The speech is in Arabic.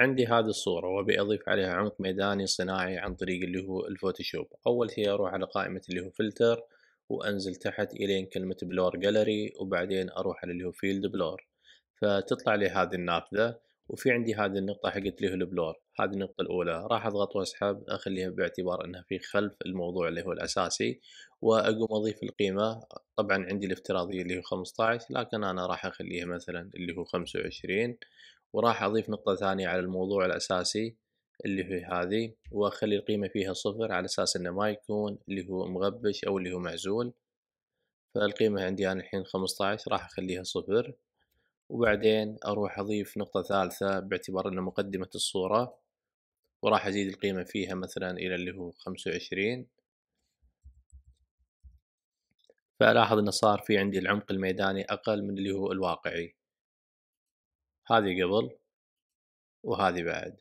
عندي هذه الصورة وأبي أضيف عليها عمق ميداني صناعي عن طريق اللي هو الفوتوشوب أول شيء أروح على قائمة اللي هو فلتر وأنزل تحت إلين كلمة بلور جاليري وبعدين أروح على اللي هو فيلد بلور فتطلع لي هذه النافذة وفي عندي هذه النقطة حقت اللي هو البلور هذه النقطة الأولى راح أضغط وأسحب أخليها باعتبار أنها في خلف الموضوع اللي هو الأساسي وأقوم أضيف القيمة طبعا عندي الافتراضية اللي هو 15 لكن أنا راح أخليها مثلا اللي هو 25 وراح أضيف نقطة ثانية على الموضوع الأساسي اللي هو هذه وأخلي القيمة فيها صفر على أساس إنه ما يكون اللي هو مغبش أو اللي هو معزول فالقيمة عندي أنا الحين خمسطعش راح أخليها صفر وبعدين أروح أضيف نقطة ثالثة باعتبار إنه مقدمة الصورة وراح أزيد القيمة فيها مثلا إلى اللي هو خمسة وعشرين فألاحظ إنه صار في عندي العمق الميداني أقل من اللي هو الواقعي هذه قبل وهذه بعد